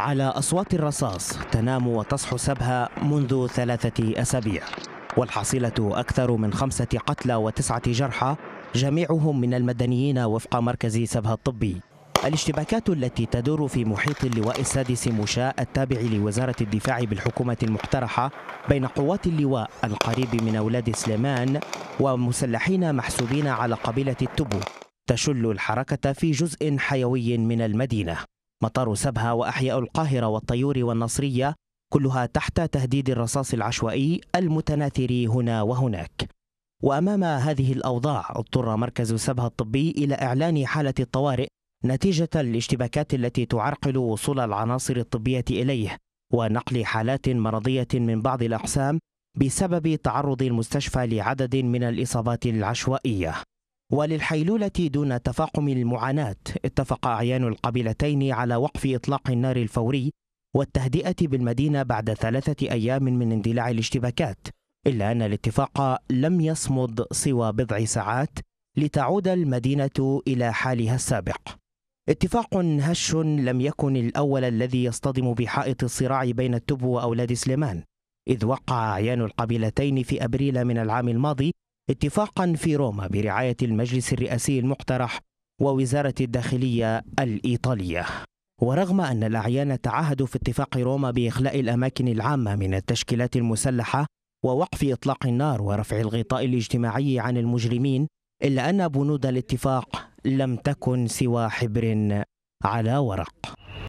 على أصوات الرصاص تنام وتصحو سبها منذ ثلاثة أسابيع والحصيلة أكثر من خمسة قتلى وتسعة جرحى جميعهم من المدنيين وفق مركز سبها الطبي الاشتباكات التي تدور في محيط اللواء السادس مشاء التابع لوزارة الدفاع بالحكومة المقترحة بين قوات اللواء القريب من أولاد سليمان ومسلحين محسوبين على قبيلة التبو تشل الحركة في جزء حيوي من المدينة مطار سبها وأحياء القاهرة والطيور والنصرية كلها تحت تهديد الرصاص العشوائي المتناثر هنا وهناك وأمام هذه الأوضاع اضطر مركز سبها الطبي إلى إعلان حالة الطوارئ نتيجة الاشتباكات التي تعرقل وصول العناصر الطبية إليه ونقل حالات مرضية من بعض الأقسام بسبب تعرض المستشفى لعدد من الإصابات العشوائية وللحيلولة دون تفاقم المعاناة اتفق أعيان القبيلتين على وقف إطلاق النار الفوري والتهدئة بالمدينة بعد ثلاثة أيام من اندلاع الاشتباكات إلا أن الاتفاق لم يصمد سوى بضع ساعات لتعود المدينة إلى حالها السابق اتفاق هش لم يكن الأول الذي يصطدم بحائط الصراع بين التبو وأولاد سليمان إذ وقع أعيان القبيلتين في أبريل من العام الماضي اتفاقا في روما برعاية المجلس الرئاسي المقترح ووزارة الداخلية الإيطالية ورغم أن الأعيان تعهدوا في اتفاق روما بإخلاء الأماكن العامة من التشكيلات المسلحة ووقف إطلاق النار ورفع الغطاء الاجتماعي عن المجرمين إلا أن بنود الاتفاق لم تكن سوى حبر على ورق